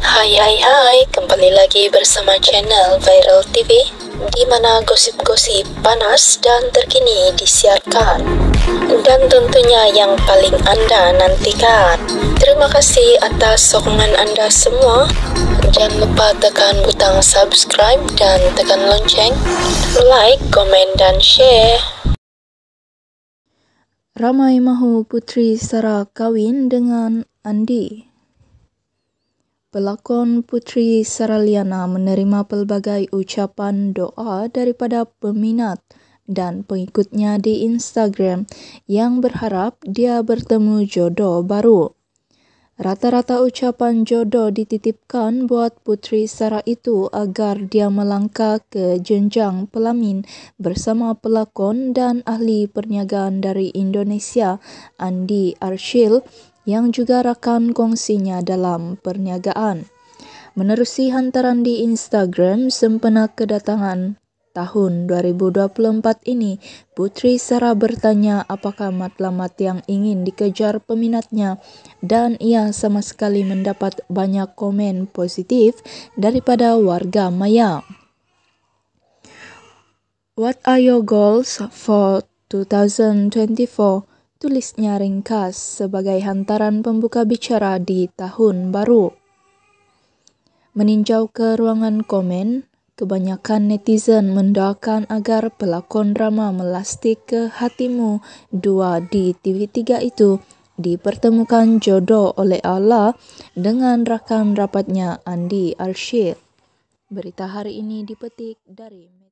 Hai hai hai, kembali lagi bersama channel Viral TV di mana gosip-gosip panas dan terkini disiarkan dan tentunya yang paling Anda nantikan. Terima kasih atas sokongan Anda semua. Jangan lupa tekan butang subscribe dan tekan lonceng, like, komen, dan share. Ramai mahu putri Sarah kawin dengan Andi. Pelakon Putri Saraliana menerima pelbagai ucapan doa daripada peminat dan pengikutnya di Instagram yang berharap dia bertemu jodoh baru. Rata-rata ucapan jodoh dititipkan buat Putri Sara itu agar dia melangkah ke jenjang pelamin bersama pelakon dan ahli perniagaan dari Indonesia Andi Arshil yang juga rakan kongsinya dalam perniagaan. Menerusi hantaran di Instagram sempena kedatangan tahun 2024 ini, Putri Sarah bertanya apakah matlamat yang ingin dikejar peminatnya dan ia sama sekali mendapat banyak komen positif daripada warga maya. What are your goals for 2024? tulisnya ringkas sebagai hantaran pembuka bicara di tahun baru. Meninjau ke ruangan komen, kebanyakan netizen mendoakan agar pelakon drama melastik ke hatimu dua di TV3 itu dipertemukan jodoh oleh Allah dengan rakan rapatnya Andi Arsyid. Berita hari ini dipetik dari